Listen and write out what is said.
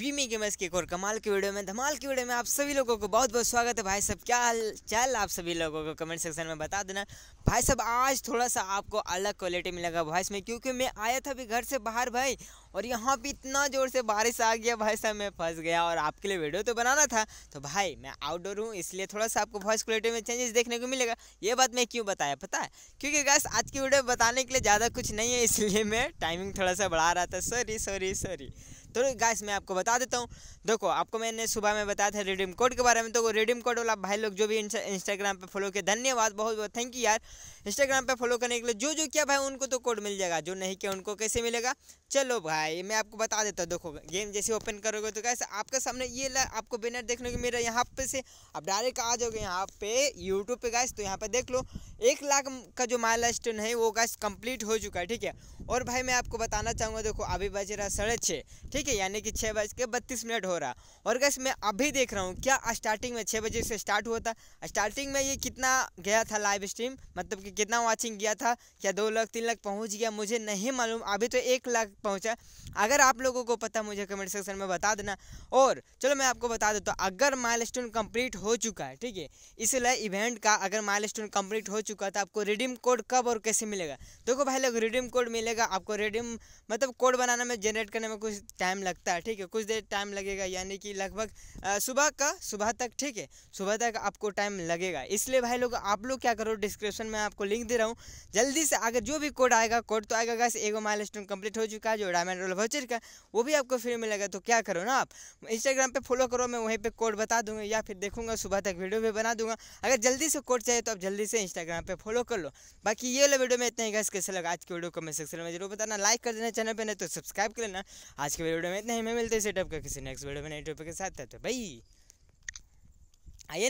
वीमी gamers के एक और कमाल की वीडियो में धमाल की वीडियो में आप सभी लोगों को बहुत बहुत स्वागत है भाई सब क्या हाल चाल आप सभी लोगों को कमेंट सेक्शन में बता देना भाई सब आज थोड़ा सा आपको अलग क्वालिटी मिलेगा वॉइस में क्योंकि मैं आया था अभी घर से बाहर भाई और यहाँ पे इतना ज़ोर से बारिश आ गया भाई साहब मैं फंस गया और आपके लिए वीडियो तो बनाना था तो भाई मैं आउटडोर हूँ इसलिए थोड़ा सा आपको वॉइस क्वालिटी में चेंजेस देखने को मिलेगा ये बात मैं क्यों बताया पता है क्योंकि गैस आज की वीडियो बताने के लिए ज़्यादा कुछ नहीं है इसलिए मैं टाइमिंग थोड़ा सा बढ़ा रहा था सॉरी सॉरी सॉरी तो गैस मैं आपको बता देता हूँ देखो आपको मैंने सुबह में बताया था रिडीम कोड के बारे में तो रिडीम कोड वाला भाई लोग जो भी इंस्टाग्राम पे फॉलो किया धन्यवाद बहुत बहुत थैंक यू यार इंस्टाग्राम पे फॉलो करने के लिए जो जो किया भाई उनको तो कोड मिल जाएगा जो नहीं किया उनको कैसे मिलेगा चलो भाई है मैं आपको बता देता हूँ देखो गेम जैसे ओपन करोगे तो कैसे आपके सामने ये ला आपको बैनर देखने को मेरा यहाँ पे से आप डायरेक्ट आ जाओगे यहाँ पे यूट्यूब पे गैस तो यहाँ पे देख लो एक लाख का जो माइल स्टोन है वो गैस कंप्लीट हो चुका है ठीक है और भाई मैं आपको बताना चाहूँगा देखो अभी बज रहा साढ़े छः ठीक है यानी कि छः बज के बत्तीस मिनट हो रहा और गैस मैं अभी देख रहा हूँ क्या स्टार्टिंग में छः बजे से स्टार्ट हुआ था स्टार्टिंग में ये कितना गया था लाइव स्ट्रीम मतलब कि कितना वॉचिंग गया था क्या दो लाख तीन लाख पहुँच गया मुझे नहीं मालूम अभी तो एक लाख पहुँचा अगर आप लोगों को पता मुझे कमेंट सेक्शन में बता देना और चलो मैं आपको बता देता हूँ अगर माइल स्टोन कंप्लीट हो चुका है ठीक है इसलिए इवेंट का अगर माइल स्टोन कंप्लीट हो चुका है तो आपको रिडीम कोड कब और कैसे मिलेगा देखो तो भाई लोग रिडीम कोड मिलेगा आपको रिडीम मतलब कोड बनाने में जनरेट करने में कुछ टाइम लगता है ठीक है कुछ देर टाइम लगेगा यानी कि लगभग सुबह का सुबह तक ठीक है सुबह तक आपको टाइम लगेगा इसलिए भाई लोग आप लोग क्या करो डिस्क्रिप्शन में आपको लिंक दे रहा हूँ जल्दी से अगर जो भी कोड आएगा कोड तो आएगा एगो माइल कंप्लीट हो चुका है जो डायमंड पेट्रोल वाउचर का वो भी आपको फ्री मिलेगा तो क्या करो ना आप इंस्टाग्राम पे फॉलो करो मैं वहीं पे कोड बता दूंगा या फिर देखूंगा सुबह तक वीडियो भी बना दूंगा अगर जल्दी से कोड चाहिए तो आप जल्दी से इंस्टाग्राम पर फॉलो कर लो बाकी ये वाला वीडियो में इतना ही गैस कैसे लगा आज की वीडियो को मैं सक्सेस में जरूर बताना लाइक कर देना चैनल पर नहीं तो सब्सक्राइब कर लेना आज के वीडियो में इतना ही मैं मिलते हैं सेटअप का किसी नेक्स्ट वीडियो में नए टॉपिक के साथ था तो भाई आइए